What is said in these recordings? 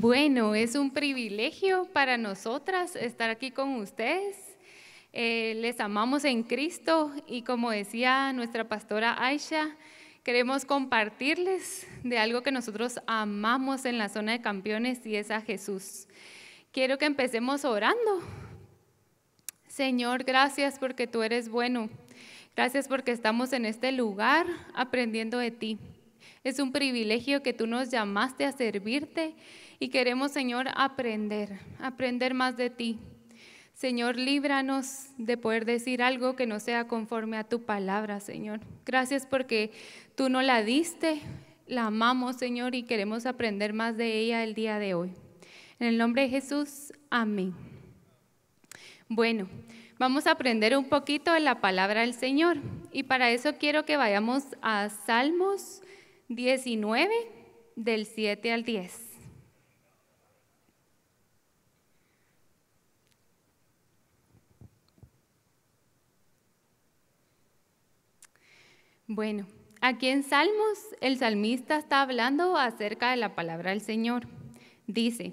Bueno, es un privilegio para nosotras estar aquí con ustedes. Eh, les amamos en Cristo y como decía nuestra pastora Aisha, queremos compartirles de algo que nosotros amamos en la zona de campeones y es a Jesús. Quiero que empecemos orando. Señor, gracias porque tú eres bueno. Gracias porque estamos en este lugar aprendiendo de ti. Es un privilegio que tú nos llamaste a servirte y queremos, Señor, aprender, aprender más de ti. Señor, líbranos de poder decir algo que no sea conforme a tu palabra, Señor. Gracias porque tú no la diste, la amamos, Señor, y queremos aprender más de ella el día de hoy. En el nombre de Jesús, amén. Bueno, vamos a aprender un poquito de la palabra del Señor. Y para eso quiero que vayamos a Salmos 19, del 7 al 10. Bueno, aquí en Salmos el salmista está hablando acerca de la palabra del Señor. Dice,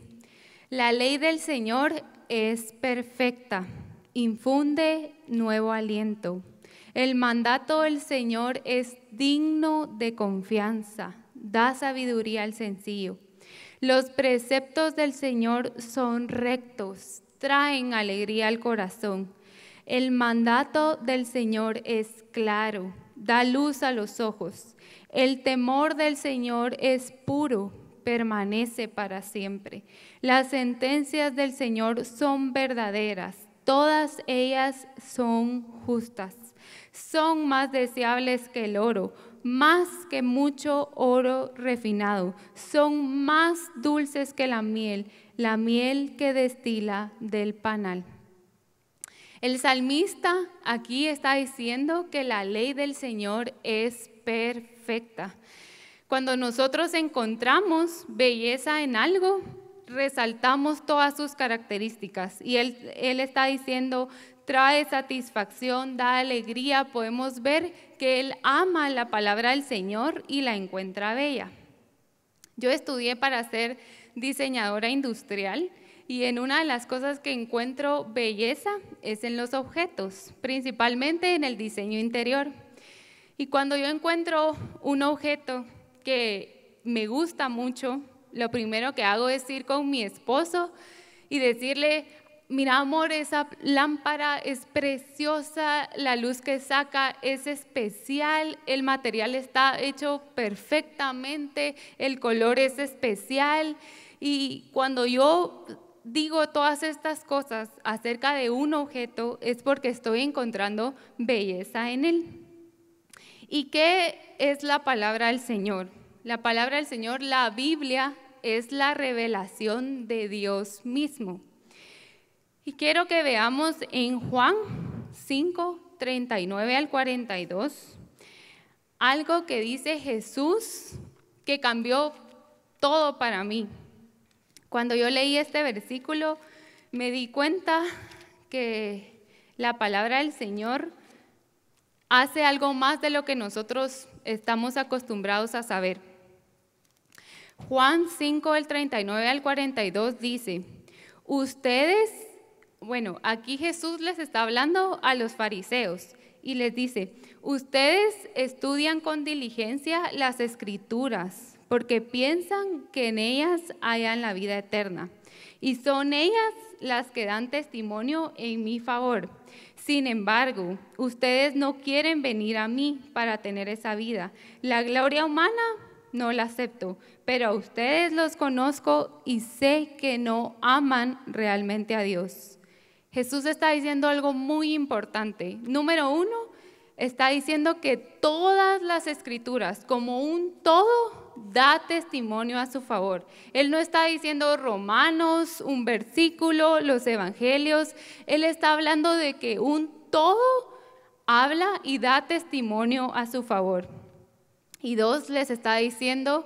la ley del Señor es perfecta, infunde nuevo aliento. El mandato del Señor es digno de confianza, da sabiduría al sencillo. Los preceptos del Señor son rectos, traen alegría al corazón. El mandato del Señor es claro, da luz a los ojos. El temor del Señor es puro, permanece para siempre. Las sentencias del Señor son verdaderas, todas ellas son justas. Son más deseables que el oro, más que mucho oro refinado. Son más dulces que la miel, la miel que destila del panal. El salmista aquí está diciendo que la ley del Señor es perfecta. Cuando nosotros encontramos belleza en algo, resaltamos todas sus características. Y él, él, está diciendo, trae satisfacción, da alegría. Podemos ver que él ama la palabra del Señor y la encuentra bella. Yo estudié para ser diseñadora industrial y en una de las cosas que encuentro belleza es en los objetos, principalmente en el diseño interior. Y cuando yo encuentro un objeto que me gusta mucho, lo primero que hago es ir con mi esposo y decirle, mira amor, esa lámpara es preciosa, la luz que saca es especial, el material está hecho perfectamente, el color es especial. Y cuando yo digo todas estas cosas acerca de un objeto es porque estoy encontrando belleza en él. ¿Y qué es la palabra del Señor? La palabra del Señor, la Biblia, es la revelación de Dios mismo. Y quiero que veamos en Juan 5, 39 al 42, algo que dice Jesús que cambió todo para mí. Cuando yo leí este versículo, me di cuenta que la palabra del Señor hace algo más de lo que nosotros estamos acostumbrados a saber. Juan 5, del 39 al 42 dice, ustedes, bueno, aquí Jesús les está hablando a los fariseos y les dice, ustedes estudian con diligencia las escrituras porque piensan que en ellas hayan la vida eterna. Y son ellas las que dan testimonio en mi favor. Sin embargo, ustedes no quieren venir a mí para tener esa vida. La gloria humana no la acepto, pero a ustedes los conozco y sé que no aman realmente a Dios. Jesús está diciendo algo muy importante. Número uno, está diciendo que todas las escrituras, como un todo, da testimonio a su favor. Él no está diciendo romanos, un versículo, los evangelios. Él está hablando de que un todo habla y da testimonio a su favor. Y dos, les está diciendo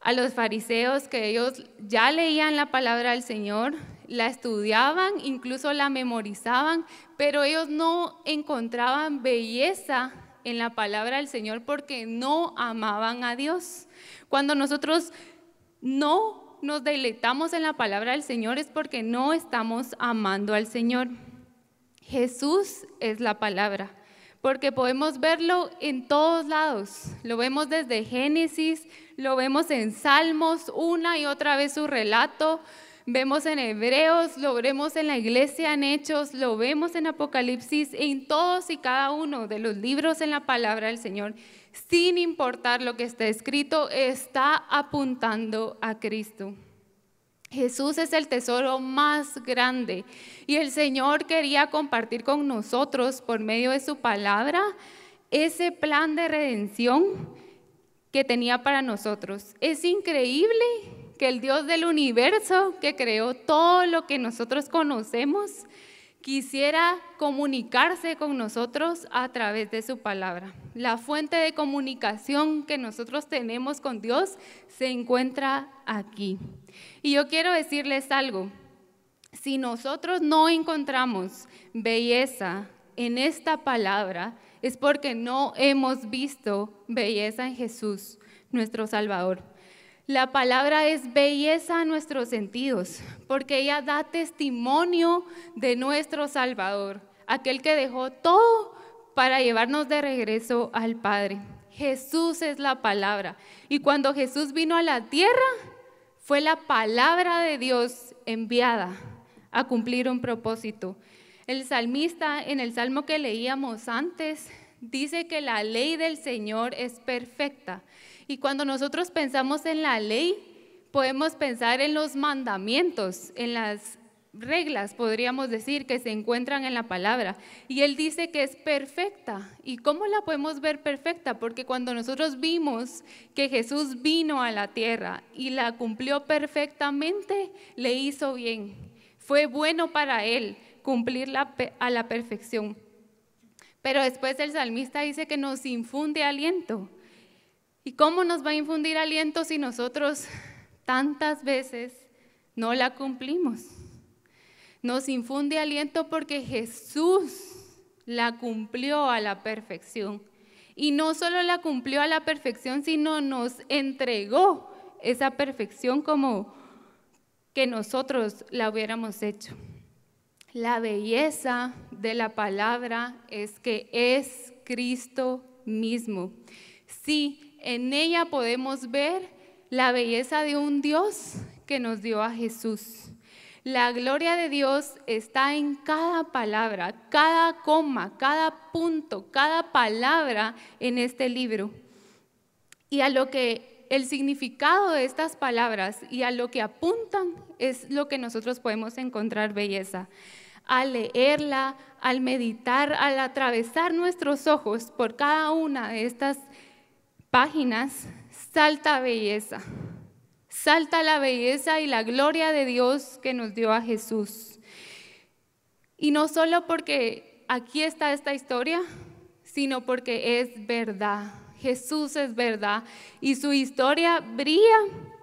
a los fariseos que ellos ya leían la palabra del Señor, la estudiaban, incluso la memorizaban, pero ellos no encontraban belleza en la palabra del Señor porque no amaban a Dios. Cuando nosotros no nos deleitamos en la palabra del Señor es porque no estamos amando al Señor. Jesús es la palabra, porque podemos verlo en todos lados. Lo vemos desde Génesis, lo vemos en Salmos, una y otra vez su relato, vemos en Hebreos, lo vemos en la iglesia en Hechos, lo vemos en Apocalipsis, en todos y cada uno de los libros en la palabra del Señor, sin importar lo que está escrito, está apuntando a Cristo. Jesús es el tesoro más grande y el Señor quería compartir con nosotros por medio de su palabra ese plan de redención que tenía para nosotros. Es increíble que el Dios del universo, que creó todo lo que nosotros conocemos, quisiera comunicarse con nosotros a través de su palabra. La fuente de comunicación que nosotros tenemos con Dios se encuentra aquí. Y yo quiero decirles algo. Si nosotros no encontramos belleza en esta palabra, es porque no hemos visto belleza en Jesús, nuestro Salvador. La palabra es belleza a nuestros sentidos, porque ella da testimonio de nuestro Salvador, aquel que dejó todo para llevarnos de regreso al Padre. Jesús es la palabra. Y cuando Jesús vino a la tierra, fue la palabra de Dios enviada a cumplir un propósito. El salmista, en el salmo que leíamos antes, dice que la ley del Señor es perfecta y cuando nosotros pensamos en la ley, podemos pensar en los mandamientos, en las reglas, podríamos decir, que se encuentran en la palabra. Y él dice que es perfecta. ¿Y cómo la podemos ver perfecta? Porque cuando nosotros vimos que Jesús vino a la tierra y la cumplió perfectamente, le hizo bien. Fue bueno para él cumplirla a la perfección. Pero después el salmista dice que nos infunde aliento ¿Y cómo nos va a infundir aliento si nosotros tantas veces no la cumplimos? Nos infunde aliento porque Jesús la cumplió a la perfección. Y no solo la cumplió a la perfección, sino nos entregó esa perfección como que nosotros la hubiéramos hecho. La belleza de la palabra es que es Cristo mismo. Sí, en ella podemos ver la belleza de un Dios que nos dio a Jesús. La gloria de Dios está en cada palabra, cada coma, cada punto, cada palabra en este libro. Y a lo que el significado de estas palabras y a lo que apuntan es lo que nosotros podemos encontrar belleza. Al leerla, al meditar, al atravesar nuestros ojos por cada una de estas páginas salta belleza, salta la belleza y la gloria de Dios que nos dio a Jesús. Y no solo porque aquí está esta historia, sino porque es verdad. Jesús es verdad y su historia brilla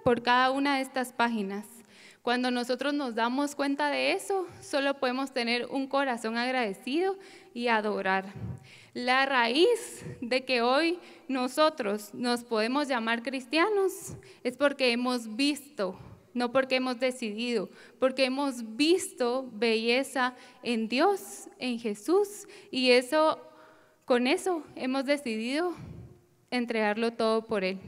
por cada una de estas páginas. Cuando nosotros nos damos cuenta de eso, solo podemos tener un corazón agradecido y adorar. La raíz de que hoy nosotros nos podemos llamar cristianos es porque hemos visto, no porque hemos decidido, porque hemos visto belleza en Dios, en Jesús, y eso, con eso hemos decidido entregarlo todo por Él.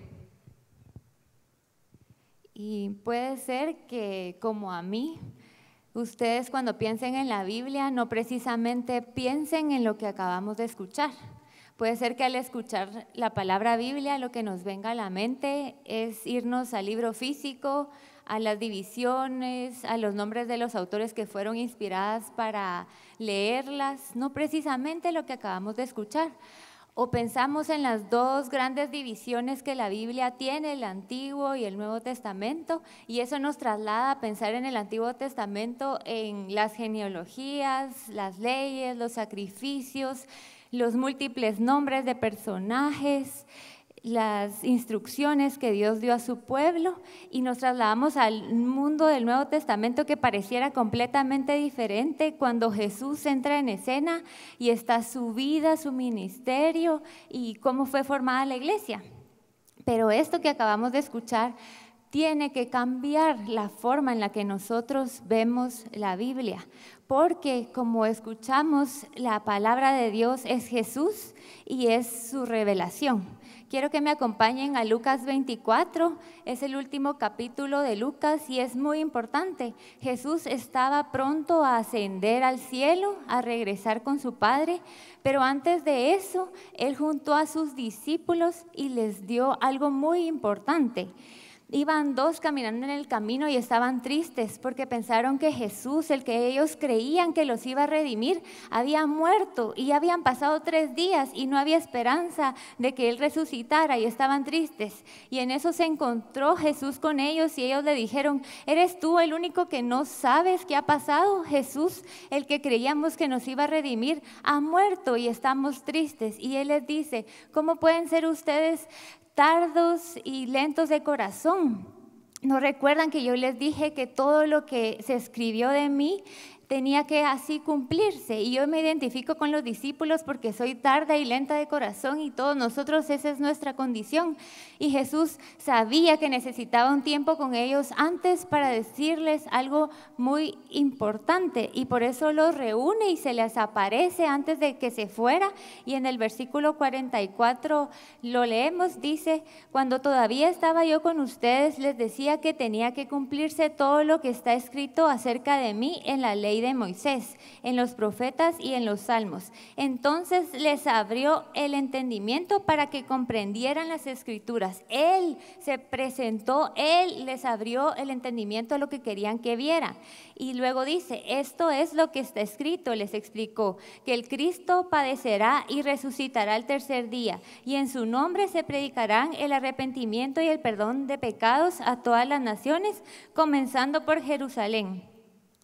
Y puede ser que, como a mí, ustedes cuando piensen en la Biblia no precisamente piensen en lo que acabamos de escuchar. Puede ser que al escuchar la palabra Biblia lo que nos venga a la mente es irnos al libro físico, a las divisiones, a los nombres de los autores que fueron inspiradas para leerlas, no precisamente lo que acabamos de escuchar o pensamos en las dos grandes divisiones que la Biblia tiene, el Antiguo y el Nuevo Testamento, y eso nos traslada a pensar en el Antiguo Testamento en las genealogías, las leyes, los sacrificios, los múltiples nombres de personajes, las instrucciones que Dios dio a su pueblo y nos trasladamos al mundo del Nuevo Testamento que pareciera completamente diferente cuando Jesús entra en escena y está su vida, su ministerio y cómo fue formada la iglesia. Pero esto que acabamos de escuchar tiene que cambiar la forma en la que nosotros vemos la Biblia, porque como escuchamos, la palabra de Dios es Jesús y es su revelación. Quiero que me acompañen a Lucas 24, es el último capítulo de Lucas y es muy importante. Jesús estaba pronto a ascender al cielo, a regresar con su Padre, pero antes de eso, Él juntó a sus discípulos y les dio algo muy importante. Iban dos caminando en el camino y estaban tristes porque pensaron que Jesús, el que ellos creían que los iba a redimir, había muerto y habían pasado tres días y no había esperanza de que Él resucitara y estaban tristes. Y en eso se encontró Jesús con ellos y ellos le dijeron, ¿eres tú el único que no sabes qué ha pasado? Jesús, el que creíamos que nos iba a redimir, ha muerto y estamos tristes. Y Él les dice, ¿cómo pueden ser ustedes tardos y lentos de corazón. ¿No recuerdan que yo les dije que todo lo que se escribió de mí tenía que así cumplirse. Y yo me identifico con los discípulos porque soy tarda y lenta de corazón y todos nosotros esa es nuestra condición. Y Jesús sabía que necesitaba un tiempo con ellos antes para decirles algo muy importante y por eso los reúne y se les aparece antes de que se fuera. Y en el versículo 44 lo leemos, dice, cuando todavía estaba yo con ustedes les decía que tenía que cumplirse todo lo que está escrito acerca de mí en la ley de Moisés, en los profetas y en los salmos. Entonces les abrió el entendimiento para que comprendieran las escrituras. Él se presentó, Él les abrió el entendimiento a lo que querían que viera Y luego dice, esto es lo que está escrito, les explicó, que el Cristo padecerá y resucitará el tercer día, y en su nombre se predicarán el arrepentimiento y el perdón de pecados a todas las naciones, comenzando por Jerusalén.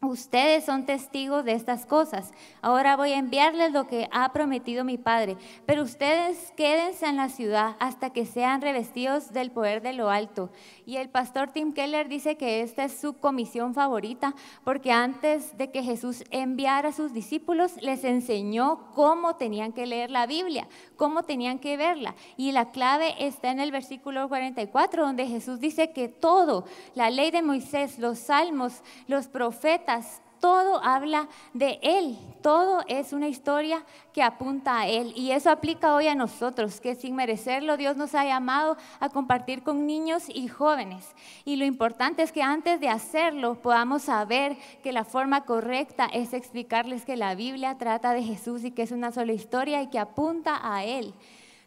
Ustedes son testigos de estas cosas. Ahora voy a enviarles lo que ha prometido mi Padre. Pero ustedes quédense en la ciudad hasta que sean revestidos del poder de lo alto. Y el pastor Tim Keller dice que esta es su comisión favorita, porque antes de que Jesús enviara a sus discípulos, les enseñó cómo tenían que leer la Biblia, cómo tenían que verla. Y la clave está en el versículo 44, donde Jesús dice que todo, la ley de Moisés, los salmos, los profetas, todo habla de Él, todo es una historia que apunta a Él. Y eso aplica hoy a nosotros, que sin merecerlo Dios nos ha llamado a compartir con niños y jóvenes. Y lo importante es que antes de hacerlo podamos saber que la forma correcta es explicarles que la Biblia trata de Jesús y que es una sola historia y que apunta a Él.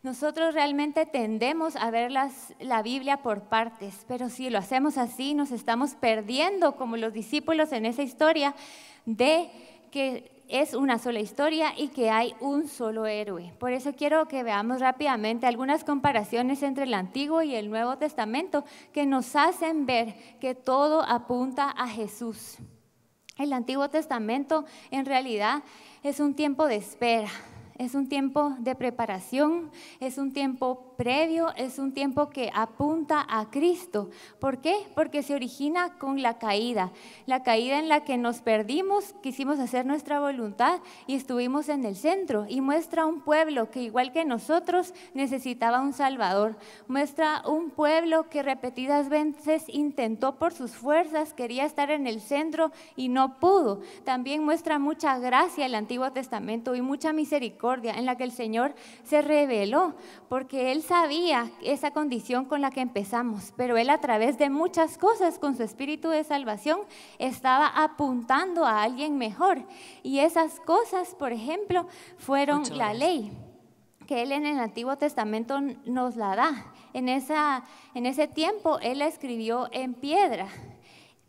Nosotros realmente tendemos a ver la Biblia por partes, pero si lo hacemos así, nos estamos perdiendo como los discípulos en esa historia de que es una sola historia y que hay un solo héroe. Por eso quiero que veamos rápidamente algunas comparaciones entre el Antiguo y el Nuevo Testamento que nos hacen ver que todo apunta a Jesús. El Antiguo Testamento en realidad es un tiempo de espera, es un tiempo de preparación, es un tiempo previo, es un tiempo que apunta a Cristo. ¿Por qué? Porque se origina con la caída, la caída en la que nos perdimos, quisimos hacer nuestra voluntad y estuvimos en el centro. Y muestra un pueblo que igual que nosotros necesitaba un Salvador, muestra un pueblo que repetidas veces intentó por sus fuerzas, quería estar en el centro y no pudo. También muestra mucha gracia el Antiguo Testamento y mucha misericordia en la que el Señor se reveló, porque Él sabía esa condición con la que empezamos, pero Él a través de muchas cosas con su espíritu de salvación estaba apuntando a alguien mejor. Y esas cosas, por ejemplo, fueron la ley que Él en el Antiguo Testamento nos la da. En, esa, en ese tiempo Él la escribió en piedra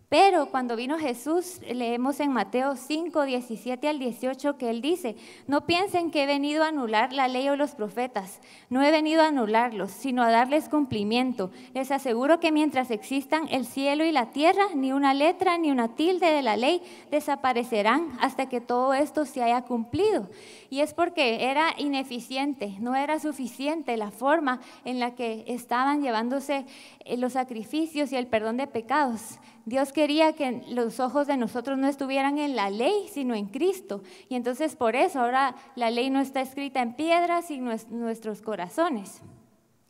pero cuando vino Jesús, leemos en Mateo 5, 17 al 18 que él dice, no piensen que he venido a anular la ley o los profetas, no he venido a anularlos, sino a darles cumplimiento. Les aseguro que mientras existan el cielo y la tierra, ni una letra ni una tilde de la ley desaparecerán hasta que todo esto se haya cumplido. Y es porque era ineficiente, no era suficiente la forma en la que estaban llevándose eh, los sacrificios y el perdón de pecados Dios quería que los ojos de nosotros no estuvieran en la ley, sino en Cristo. Y entonces por eso ahora la ley no está escrita en piedras, sino en nuestros corazones.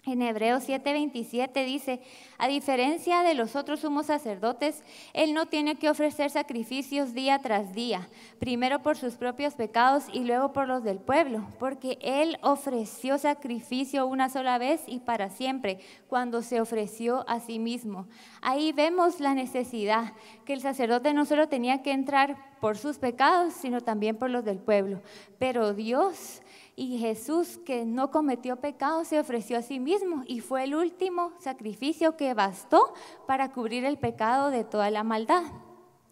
En Hebreos 7:27 dice, a diferencia de los otros sumos sacerdotes, él no tiene que ofrecer sacrificios día tras día, primero por sus propios pecados y luego por los del pueblo, porque él ofreció sacrificio una sola vez y para siempre, cuando se ofreció a sí mismo. Ahí vemos la necesidad, que el sacerdote no solo tenía que entrar por sus pecados, sino también por los del pueblo, pero Dios y Jesús, que no cometió pecado, se ofreció a sí mismo y fue el último sacrificio que bastó para cubrir el pecado de toda la maldad.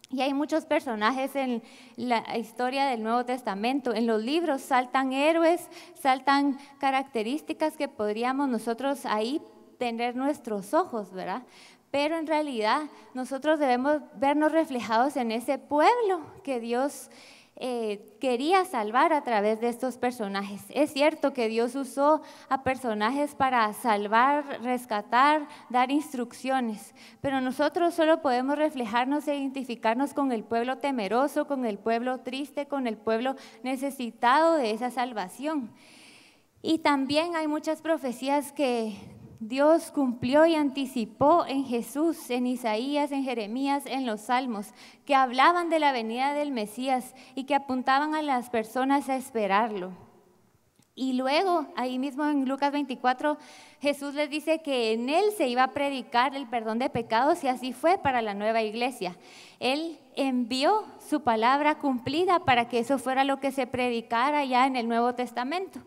Y hay muchos personajes en la historia del Nuevo Testamento. En los libros saltan héroes, saltan características que podríamos nosotros ahí tener nuestros ojos, ¿verdad? Pero en realidad nosotros debemos vernos reflejados en ese pueblo que Dios eh, quería salvar a través de estos personajes. Es cierto que Dios usó a personajes para salvar, rescatar, dar instrucciones, pero nosotros solo podemos reflejarnos e identificarnos con el pueblo temeroso, con el pueblo triste, con el pueblo necesitado de esa salvación. Y también hay muchas profecías que Dios cumplió y anticipó en Jesús, en Isaías, en Jeremías, en los Salmos, que hablaban de la venida del Mesías y que apuntaban a las personas a esperarlo. Y luego, ahí mismo en Lucas 24, Jesús les dice que en Él se iba a predicar el perdón de pecados y así fue para la nueva iglesia. Él envió su palabra cumplida para que eso fuera lo que se predicara ya en el Nuevo Testamento.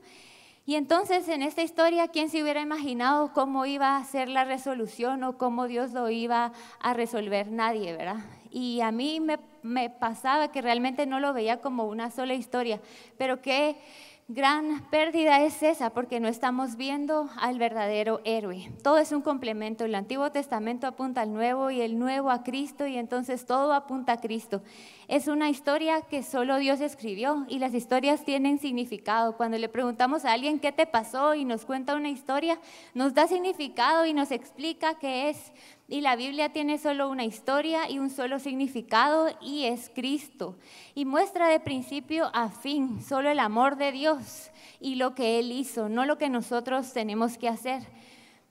Y entonces en esta historia, ¿quién se hubiera imaginado cómo iba a ser la resolución o cómo Dios lo iba a resolver? Nadie, ¿verdad? Y a mí me, me pasaba que realmente no lo veía como una sola historia, pero que gran pérdida es esa porque no estamos viendo al verdadero héroe. Todo es un complemento. El Antiguo Testamento apunta al Nuevo y el Nuevo a Cristo y entonces todo apunta a Cristo. Es una historia que solo Dios escribió y las historias tienen significado. Cuando le preguntamos a alguien qué te pasó y nos cuenta una historia, nos da significado y nos explica qué es. Y la Biblia tiene solo una historia y un solo significado y es Cristo. Y muestra de principio a fin solo el amor de Dios y lo que Él hizo, no lo que nosotros tenemos que hacer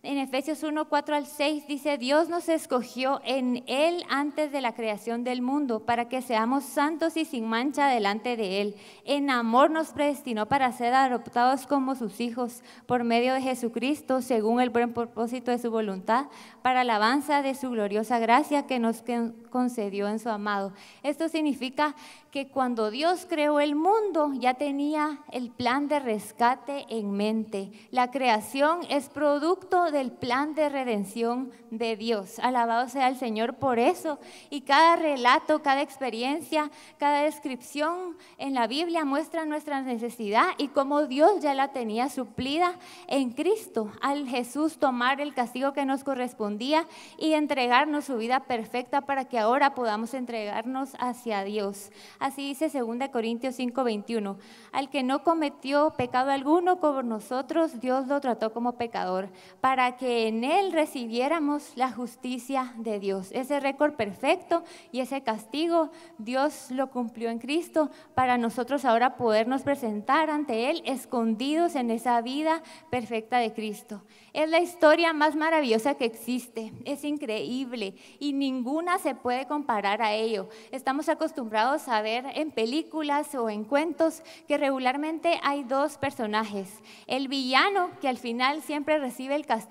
en Efesios 1, 4 al 6 dice, Dios nos escogió en Él antes de la creación del mundo para que seamos santos y sin mancha delante de Él. En amor nos predestinó para ser adoptados como sus hijos por medio de Jesucristo, según el buen propósito de su voluntad, para alabanza de su gloriosa gracia que nos concedió en su amado. Esto significa que cuando Dios creó el mundo ya tenía el plan de rescate en mente. La creación es producto de del plan de redención de Dios. Alabado sea el Señor por eso. Y cada relato, cada experiencia, cada descripción en la Biblia muestra nuestra necesidad y cómo Dios ya la tenía suplida en Cristo, al Jesús tomar el castigo que nos correspondía y entregarnos su vida perfecta para que ahora podamos entregarnos hacia Dios. Así dice 2 Corintios 5:21, al que no cometió pecado alguno como nosotros, Dios lo trató como pecador, para que en Él recibiéramos la justicia de Dios. Ese récord perfecto y ese castigo Dios lo cumplió en Cristo para nosotros ahora podernos presentar ante Él escondidos en esa vida perfecta de Cristo. Es la historia más maravillosa que existe, es increíble y ninguna se puede comparar a ello. Estamos acostumbrados a ver en películas o en cuentos que regularmente hay dos personajes, el villano que al final siempre recibe el castigo,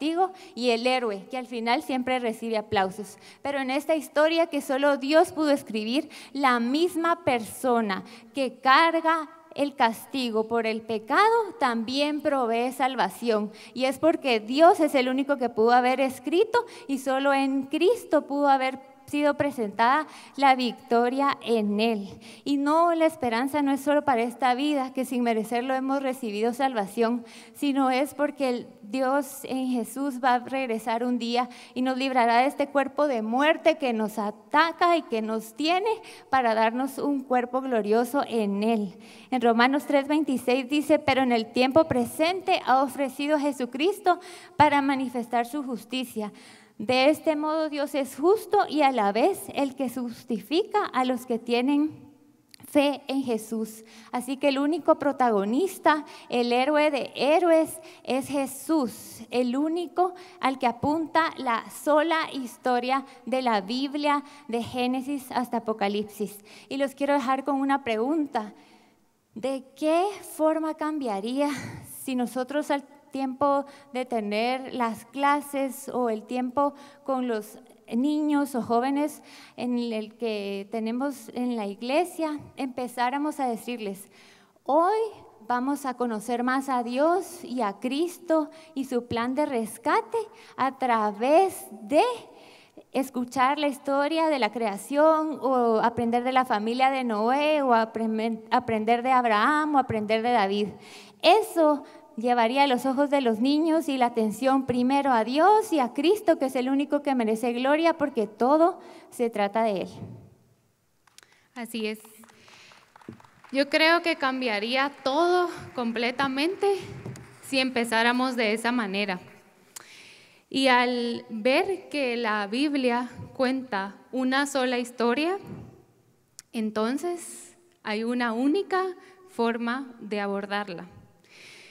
y el héroe, que al final siempre recibe aplausos. Pero en esta historia que solo Dios pudo escribir, la misma persona que carga el castigo por el pecado también provee salvación. Y es porque Dios es el único que pudo haber escrito y solo en Cristo pudo haber sido presentada la victoria en Él. Y no, la esperanza no es solo para esta vida, que sin merecerlo hemos recibido salvación, sino es porque el Dios en Jesús va a regresar un día y nos librará de este cuerpo de muerte que nos ataca y que nos tiene para darnos un cuerpo glorioso en Él. En Romanos 3:26 dice, pero en el tiempo presente ha ofrecido Jesucristo para manifestar su justicia de este modo Dios es justo y a la vez el que justifica a los que tienen fe en Jesús. Así que el único protagonista, el héroe de héroes, es Jesús, el único al que apunta la sola historia de la Biblia, de Génesis hasta Apocalipsis. Y los quiero dejar con una pregunta. ¿De qué forma cambiaría si nosotros al tiempo de tener las clases o el tiempo con los niños o jóvenes en el que tenemos en la iglesia, empezáramos a decirles, hoy vamos a conocer más a Dios y a Cristo y su plan de rescate a través de escuchar la historia de la creación o aprender de la familia de Noé o aprender de Abraham o aprender de David. Eso Llevaría los ojos de los niños y la atención primero a Dios y a Cristo, que es el único que merece gloria, porque todo se trata de Él. Así es. Yo creo que cambiaría todo completamente si empezáramos de esa manera. Y al ver que la Biblia cuenta una sola historia, entonces hay una única forma de abordarla.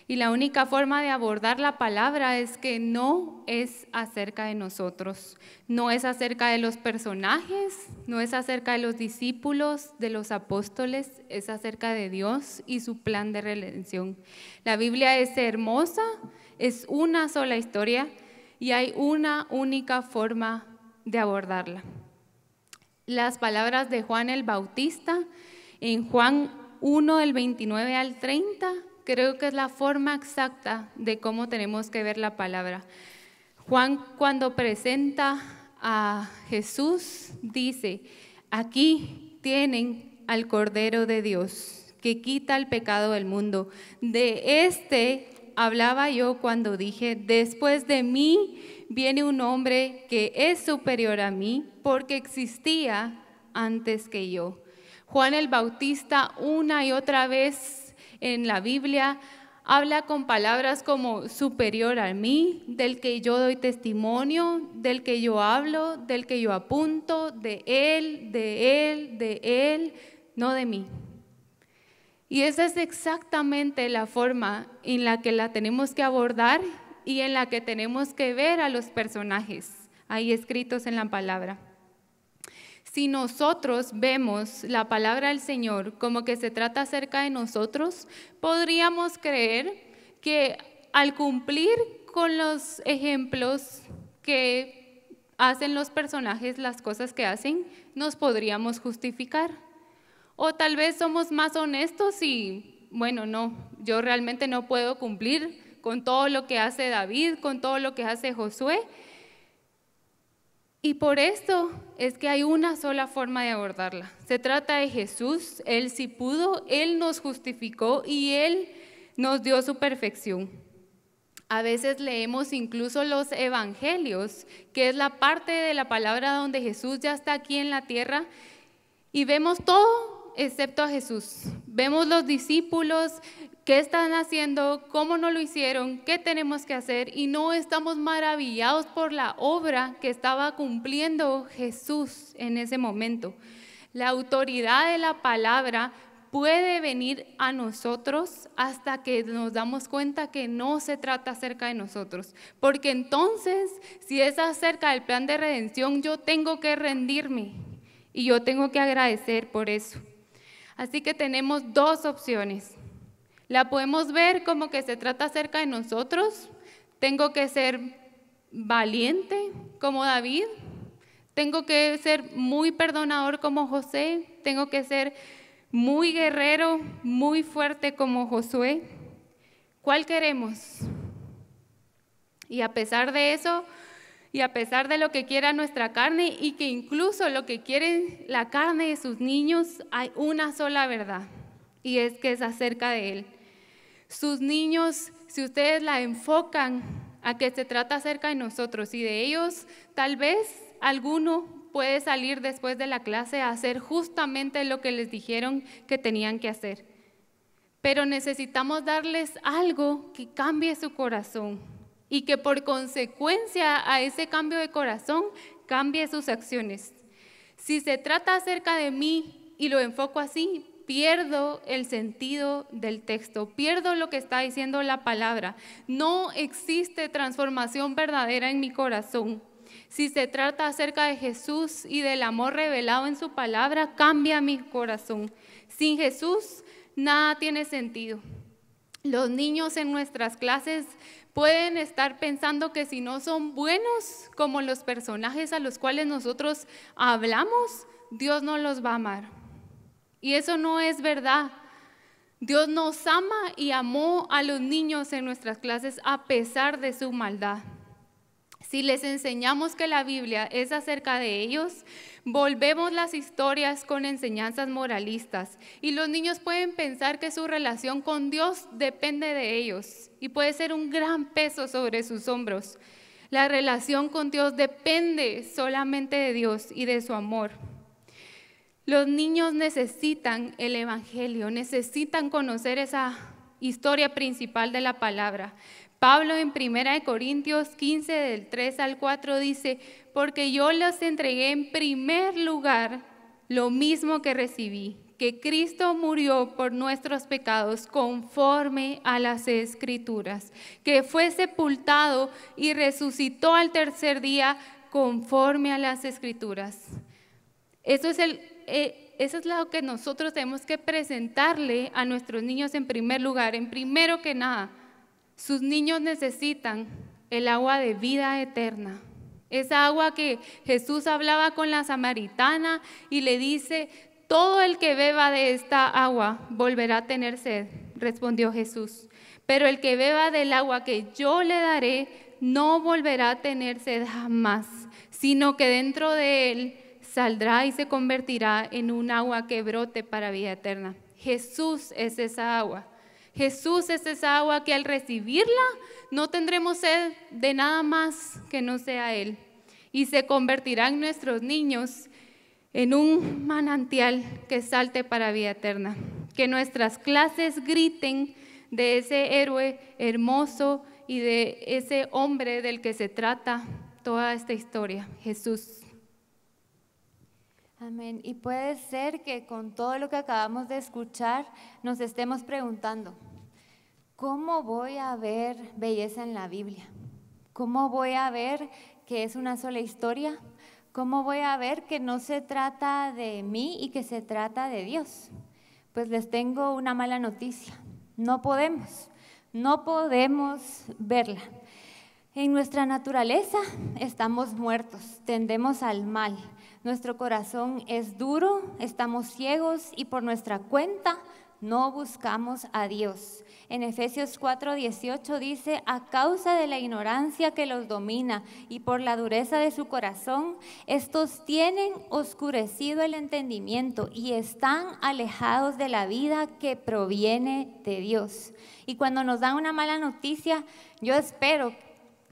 Y la única forma de abordar la palabra es que no es acerca de nosotros, no es acerca de los personajes, no es acerca de los discípulos, de los apóstoles, es acerca de Dios y su plan de redención. La Biblia es hermosa, es una sola historia y hay una única forma de abordarla. Las palabras de Juan el Bautista en Juan 1 del 29 al 30 creo que es la forma exacta de cómo tenemos que ver la palabra. Juan cuando presenta a Jesús dice, aquí tienen al Cordero de Dios que quita el pecado del mundo. De este hablaba yo cuando dije, después de mí viene un hombre que es superior a mí porque existía antes que yo. Juan el Bautista una y otra vez en la Biblia habla con palabras como superior a mí, del que yo doy testimonio, del que yo hablo, del que yo apunto, de él, de él, de él, no de mí. Y esa es exactamente la forma en la que la tenemos que abordar y en la que tenemos que ver a los personajes ahí escritos en la palabra. Si nosotros vemos la palabra del Señor como que se trata acerca de nosotros, podríamos creer que al cumplir con los ejemplos que hacen los personajes las cosas que hacen, nos podríamos justificar. O tal vez somos más honestos y, bueno, no, yo realmente no puedo cumplir con todo lo que hace David, con todo lo que hace Josué, y por esto es que hay una sola forma de abordarla. Se trata de Jesús, Él sí pudo, Él nos justificó y Él nos dio su perfección. A veces leemos incluso los evangelios, que es la parte de la palabra donde Jesús ya está aquí en la tierra, y vemos todo excepto a Jesús. Vemos los discípulos, qué están haciendo, cómo no lo hicieron, qué tenemos que hacer y no estamos maravillados por la obra que estaba cumpliendo Jesús en ese momento. La autoridad de la palabra puede venir a nosotros hasta que nos damos cuenta que no se trata acerca de nosotros. Porque entonces, si es acerca del plan de redención, yo tengo que rendirme y yo tengo que agradecer por eso. Así que tenemos dos opciones. La podemos ver como que se trata acerca de nosotros. Tengo que ser valiente como David. Tengo que ser muy perdonador como José. Tengo que ser muy guerrero, muy fuerte como Josué. ¿Cuál queremos? Y a pesar de eso, y a pesar de lo que quiera nuestra carne y que incluso lo que quieren la carne de sus niños, hay una sola verdad y es que es acerca de Él. Sus niños, si ustedes la enfocan a que se trata acerca de nosotros y de ellos, tal vez alguno puede salir después de la clase a hacer justamente lo que les dijeron que tenían que hacer. Pero necesitamos darles algo que cambie su corazón y que por consecuencia a ese cambio de corazón cambie sus acciones. Si se trata acerca de mí y lo enfoco así, pierdo el sentido del texto, pierdo lo que está diciendo la palabra. No existe transformación verdadera en mi corazón. Si se trata acerca de Jesús y del amor revelado en su palabra, cambia mi corazón. Sin Jesús, nada tiene sentido. Los niños en nuestras clases pueden estar pensando que si no son buenos como los personajes a los cuales nosotros hablamos, Dios no los va a amar. Y eso no es verdad. Dios nos ama y amó a los niños en nuestras clases a pesar de su maldad. Si les enseñamos que la Biblia es acerca de ellos, volvemos las historias con enseñanzas moralistas y los niños pueden pensar que su relación con Dios depende de ellos y puede ser un gran peso sobre sus hombros. La relación con Dios depende solamente de Dios y de su amor. Los niños necesitan el Evangelio, necesitan conocer esa historia principal de la palabra. Pablo en 1 Corintios 15 del 3 al 4 dice, porque yo les entregué en primer lugar lo mismo que recibí, que Cristo murió por nuestros pecados conforme a las escrituras, que fue sepultado y resucitó al tercer día conforme a las escrituras. Eso es el eh, eso es lo que nosotros tenemos que presentarle a nuestros niños en primer lugar. En primero que nada, sus niños necesitan el agua de vida eterna. Esa agua que Jesús hablaba con la samaritana y le dice, todo el que beba de esta agua volverá a tener sed, respondió Jesús. Pero el que beba del agua que yo le daré no volverá a tener sed jamás, sino que dentro de él saldrá y se convertirá en un agua que brote para vida eterna. Jesús es esa agua. Jesús es esa agua que al recibirla no tendremos sed de nada más que no sea Él. Y se convertirán nuestros niños en un manantial que salte para vida eterna. Que nuestras clases griten de ese héroe hermoso y de ese hombre del que se trata toda esta historia, Jesús. Amén. Y puede ser que con todo lo que acabamos de escuchar nos estemos preguntando, ¿cómo voy a ver belleza en la Biblia? ¿Cómo voy a ver que es una sola historia? ¿Cómo voy a ver que no se trata de mí y que se trata de Dios? Pues les tengo una mala noticia. No podemos, no podemos verla. En nuestra naturaleza estamos muertos, tendemos al mal. Nuestro corazón es duro, estamos ciegos y por nuestra cuenta no buscamos a Dios. En Efesios 4:18 dice, a causa de la ignorancia que los domina y por la dureza de su corazón, estos tienen oscurecido el entendimiento y están alejados de la vida que proviene de Dios. Y cuando nos dan una mala noticia, yo espero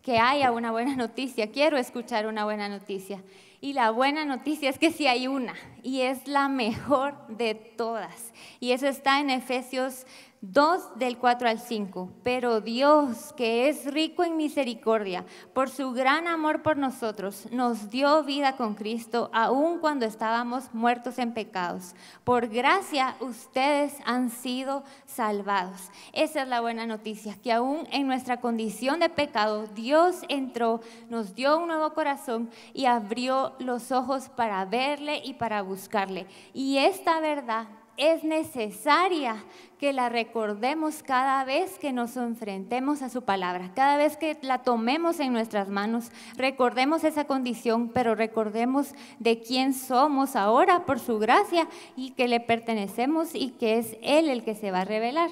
que haya una buena noticia, quiero escuchar una buena noticia. Y la buena noticia es que sí hay una, y es la mejor de todas. Y eso está en Efesios 2 del 4 al 5. Pero Dios, que es rico en misericordia, por su gran amor por nosotros, nos dio vida con Cristo aun cuando estábamos muertos en pecados. Por gracia ustedes han sido salvados. Esa es la buena noticia, que aún en nuestra condición de pecado, Dios entró, nos dio un nuevo corazón y abrió los ojos para verle y para buscarle. Y esta verdad es necesaria que la recordemos cada vez que nos enfrentemos a su palabra, cada vez que la tomemos en nuestras manos. Recordemos esa condición, pero recordemos de quién somos ahora por su gracia y que le pertenecemos y que es Él el que se va a revelar.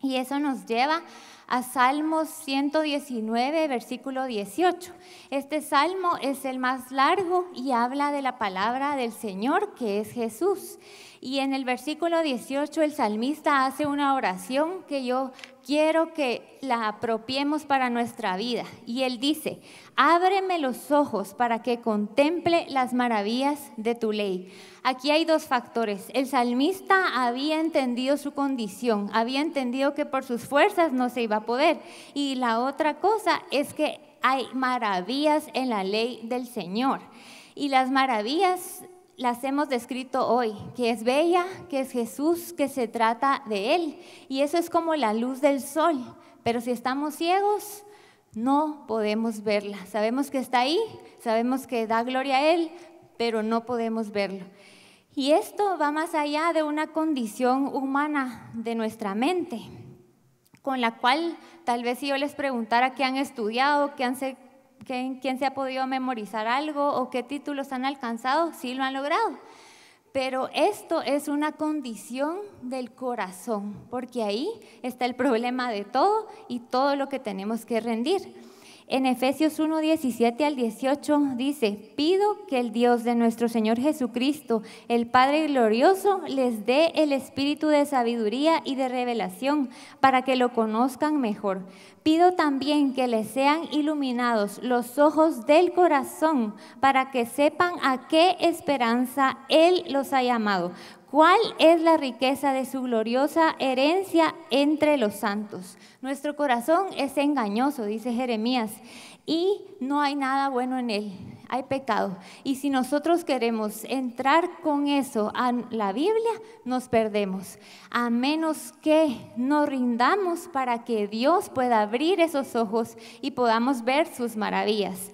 Y eso nos lleva a Salmos 119, versículo 18. Este salmo es el más largo y habla de la palabra del Señor, que es Jesús. Y en el versículo 18 el salmista hace una oración que yo quiero que la apropiemos para nuestra vida. Y él dice, ábreme los ojos para que contemple las maravillas de tu ley. Aquí hay dos factores. El salmista había entendido su condición, había entendido que por sus fuerzas no se iba a poder. Y la otra cosa es que hay maravillas en la ley del Señor. Y las maravillas las hemos descrito hoy, que es bella, que es Jesús, que se trata de Él. Y eso es como la luz del sol. Pero si estamos ciegos, no podemos verla. Sabemos que está ahí, sabemos que da gloria a Él, pero no podemos verlo. Y esto va más allá de una condición humana de nuestra mente, con la cual tal vez si yo les preguntara qué han estudiado, qué han ¿Quién, se ha podido memorizar algo o qué títulos han alcanzado? Sí, lo han logrado. Pero esto es una condición del corazón, porque ahí está el problema de todo y todo lo que tenemos que rendir. En Efesios 1, 17 al 18 dice, pido que el Dios de nuestro Señor Jesucristo, el Padre Glorioso, les dé el espíritu de sabiduría y de revelación para que lo conozcan mejor. Pido también que les sean iluminados los ojos del corazón para que sepan a qué esperanza Él los ha llamado ¿Cuál es la riqueza de su gloriosa herencia entre los santos? Nuestro corazón es engañoso, dice Jeremías, y no hay nada bueno en él, hay pecado. Y si nosotros queremos entrar con eso a la Biblia, nos perdemos, a menos que nos rindamos para que Dios pueda abrir esos ojos y podamos ver sus maravillas.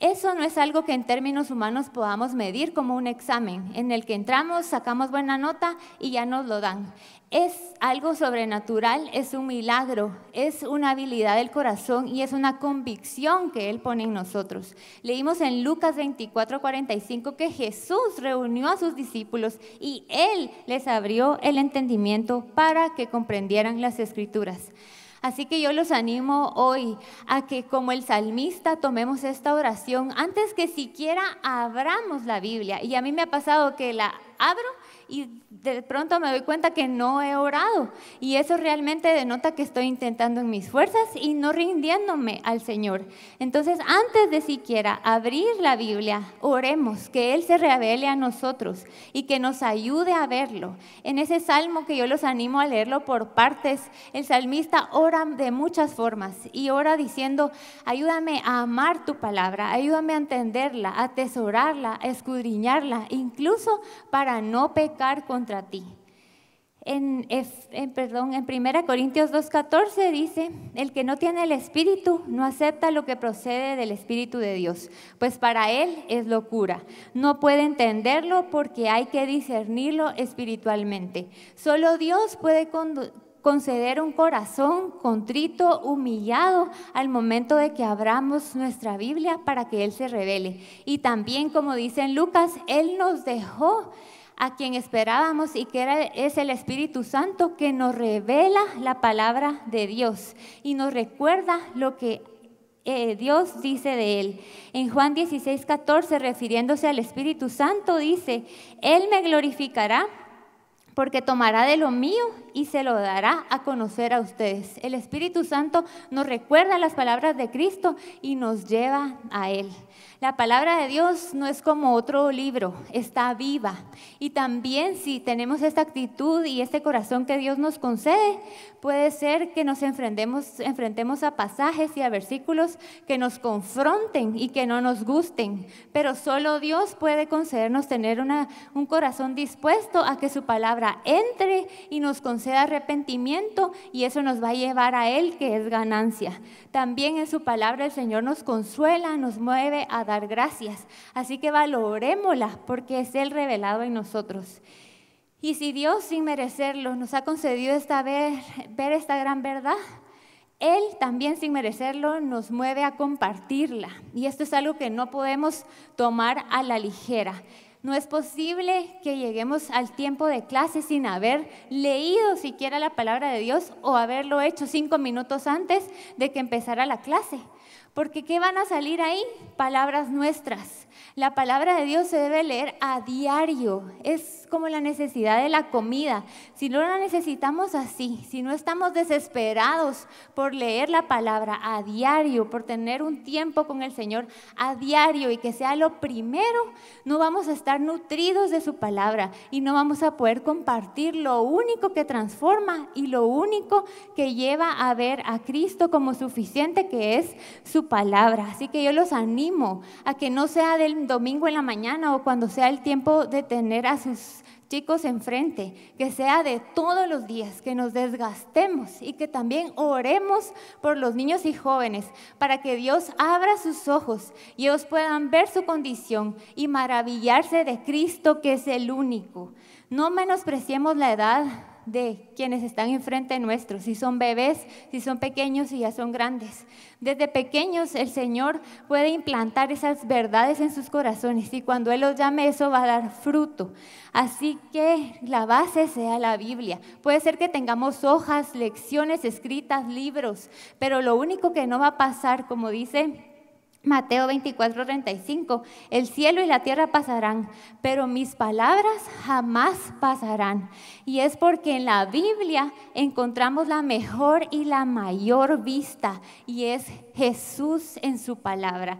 Eso no es algo que en términos humanos podamos medir como un examen en el que entramos, sacamos buena nota y ya nos lo dan. Es algo sobrenatural, es un milagro, es una habilidad del corazón y es una convicción que Él pone en nosotros. Leímos en Lucas 24:45 que Jesús reunió a sus discípulos y Él les abrió el entendimiento para que comprendieran las escrituras. Así que yo los animo hoy a que como el salmista tomemos esta oración antes que siquiera abramos la Biblia. Y a mí me ha pasado que la abro y de pronto me doy cuenta que no he orado. Y eso realmente denota que estoy intentando en mis fuerzas y no rindiéndome al Señor. Entonces, antes de siquiera abrir la Biblia, oremos que Él se revele a nosotros y que nos ayude a verlo. En ese salmo que yo los animo a leerlo por partes, el salmista ora de muchas formas y ora diciendo, ayúdame a amar tu palabra, ayúdame a entenderla, a atesorarla, escudriñarla, incluso para no pecar contra ti. En, eh, perdón, en 1 Corintios 2.14 dice, el que no tiene el Espíritu no acepta lo que procede del Espíritu de Dios, pues para él es locura. No puede entenderlo porque hay que discernirlo espiritualmente. Solo Dios puede conceder un corazón contrito, humillado al momento de que abramos nuestra Biblia para que Él se revele. Y también, como dice en Lucas, Él nos dejó a quien esperábamos y que es el Espíritu Santo que nos revela la palabra de Dios y nos recuerda lo que eh, Dios dice de él. En Juan 16, 14, refiriéndose al Espíritu Santo, dice, Él me glorificará porque tomará de lo mío y se lo dará a conocer a ustedes. El Espíritu Santo nos recuerda las palabras de Cristo y nos lleva a Él. La palabra de Dios no es como otro libro, está viva. Y también si tenemos esta actitud y este corazón que Dios nos concede, puede ser que nos enfrentemos, enfrentemos a pasajes y a versículos que nos confronten y que no nos gusten. Pero solo Dios puede concedernos tener una, un corazón dispuesto a que su palabra entre y nos conceda conceda arrepentimiento y eso nos va a llevar a Él, que es ganancia. También en su palabra el Señor nos consuela, nos mueve a dar gracias. Así que valorémosla porque es Él revelado en nosotros. Y si Dios sin merecerlo nos ha concedido esta vez ver esta gran verdad, él también sin merecerlo nos mueve a compartirla. Y esto es algo que no podemos tomar a la ligera. No es posible que lleguemos al tiempo de clase sin haber leído siquiera la palabra de Dios o haberlo hecho cinco minutos antes de que empezara la clase. Porque ¿qué van a salir ahí? Palabras nuestras. La palabra de Dios se debe leer a diario. Es como la necesidad de la comida. Si no la necesitamos así, si no estamos desesperados por leer la palabra a diario, por tener un tiempo con el Señor a diario y que sea lo primero, no vamos a estar nutridos de su palabra y no vamos a poder compartir lo único que transforma y lo único que lleva a ver a Cristo como suficiente que es su palabra. Así que yo los animo a que no sea el domingo en la mañana o cuando sea el tiempo de tener a sus chicos enfrente, que sea de todos los días, que nos desgastemos y que también oremos por los niños y jóvenes, para que Dios abra sus ojos y ellos puedan ver su condición y maravillarse de Cristo que es el único. No menospreciemos la edad de quienes están enfrente nuestro, si son bebés, si son pequeños, si ya son grandes. Desde pequeños el Señor puede implantar esas verdades en sus corazones y cuando Él los llame eso va a dar fruto. Así que la base sea la Biblia. Puede ser que tengamos hojas, lecciones escritas, libros, pero lo único que no va a pasar, como dice Mateo 24, 35, el cielo y la tierra pasarán, pero mis palabras jamás pasarán. Y es porque en la Biblia encontramos la mejor y la mayor vista, y es Jesús en su palabra.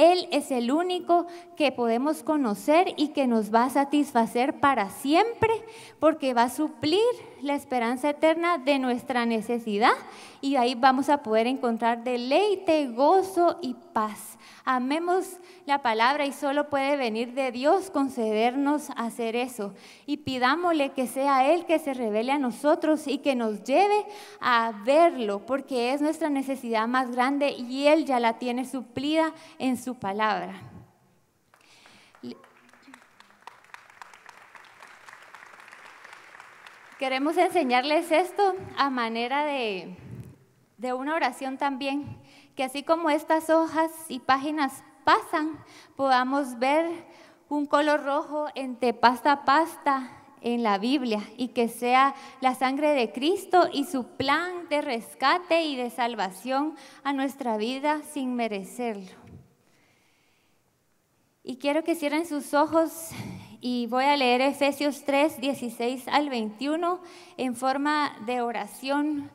Él es el único que podemos conocer y que nos va a satisfacer para siempre, porque va a suplir la esperanza eterna de nuestra necesidad y ahí vamos a poder encontrar deleite, gozo y paz. Amemos la palabra y solo puede venir de Dios concedernos hacer eso. Y pidámosle que sea Él que se revele a nosotros y que nos lleve a verlo, porque es nuestra necesidad más grande y Él ya la tiene suplida en su palabra. Queremos enseñarles esto a manera de, de una oración también que así como estas hojas y páginas pasan, podamos ver un color rojo entre pasta a pasta en la Biblia y que sea la sangre de Cristo y su plan de rescate y de salvación a nuestra vida sin merecerlo. Y quiero que cierren sus ojos y voy a leer Efesios 3, 16 al 21 en forma de oración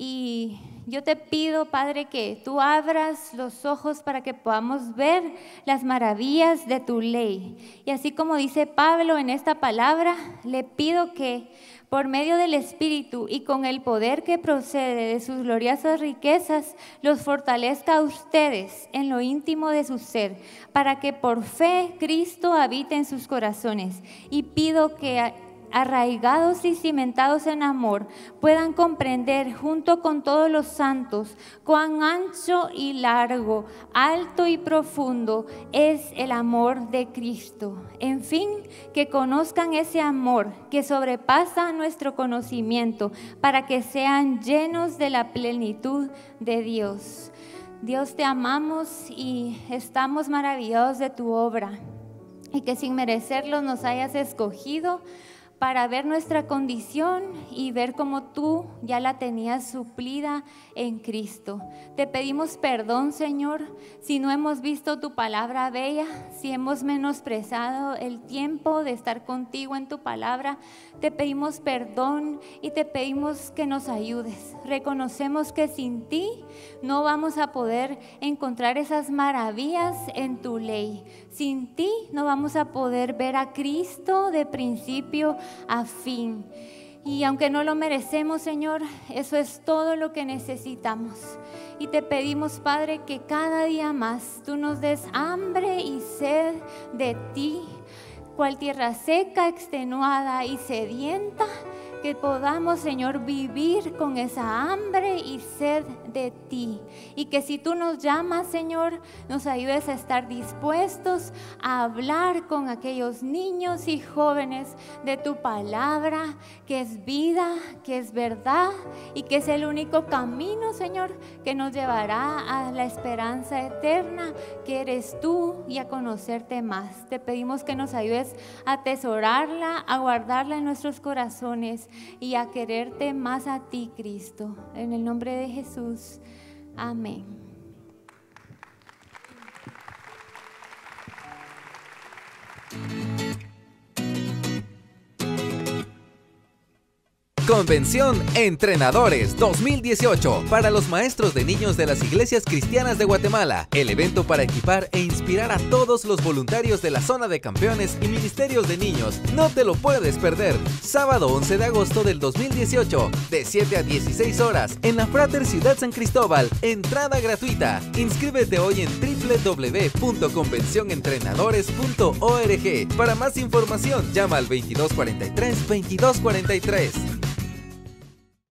y yo te pido, Padre, que tú abras los ojos para que podamos ver las maravillas de tu ley. Y así como dice Pablo en esta palabra, le pido que por medio del Espíritu y con el poder que procede de sus gloriosas riquezas, los fortalezca a ustedes en lo íntimo de su ser, para que por fe Cristo habite en sus corazones. Y pido que arraigados y cimentados en amor, puedan comprender junto con todos los santos cuán ancho y largo, alto y profundo es el amor de Cristo. En fin, que conozcan ese amor que sobrepasa nuestro conocimiento para que sean llenos de la plenitud de Dios. Dios te amamos y estamos maravillados de tu obra y que sin merecerlo nos hayas escogido para ver nuestra condición y ver cómo tú ya la tenías suplida en Cristo. Te pedimos perdón, Señor, si no hemos visto tu palabra bella, si hemos menosprezado el tiempo de estar contigo en tu palabra. Te pedimos perdón y te pedimos que nos ayudes. Reconocemos que sin ti no vamos a poder encontrar esas maravillas en tu ley. Sin ti no vamos a poder ver a Cristo de principio a fin. Y aunque no lo merecemos, Señor, eso es todo lo que necesitamos. Y te pedimos, Padre, que cada día más tú nos des hambre y sed de ti, cual tierra seca, extenuada y sedienta que podamos, Señor, vivir con esa hambre y sed de ti. Y que si tú nos llamas, Señor, nos ayudes a estar dispuestos a hablar con aquellos niños y jóvenes de tu palabra, que es vida, que es verdad y que es el único camino, Señor, que nos llevará a la esperanza eterna, que eres tú y a conocerte más. Te pedimos que nos ayudes a atesorarla, a guardarla en nuestros corazones y a quererte más a ti, Cristo. En el nombre de Jesús. Amén. Convención Entrenadores 2018 para los maestros de niños de las iglesias cristianas de Guatemala. El evento para equipar e inspirar a todos los voluntarios de la zona de campeones y ministerios de niños. No te lo puedes perder. Sábado 11 de agosto del 2018, de 7 a 16 horas, en la Frater Ciudad San Cristóbal. Entrada gratuita. Inscríbete hoy en www.convencionentrenadores.org. Para más información, llama al 2243 2243.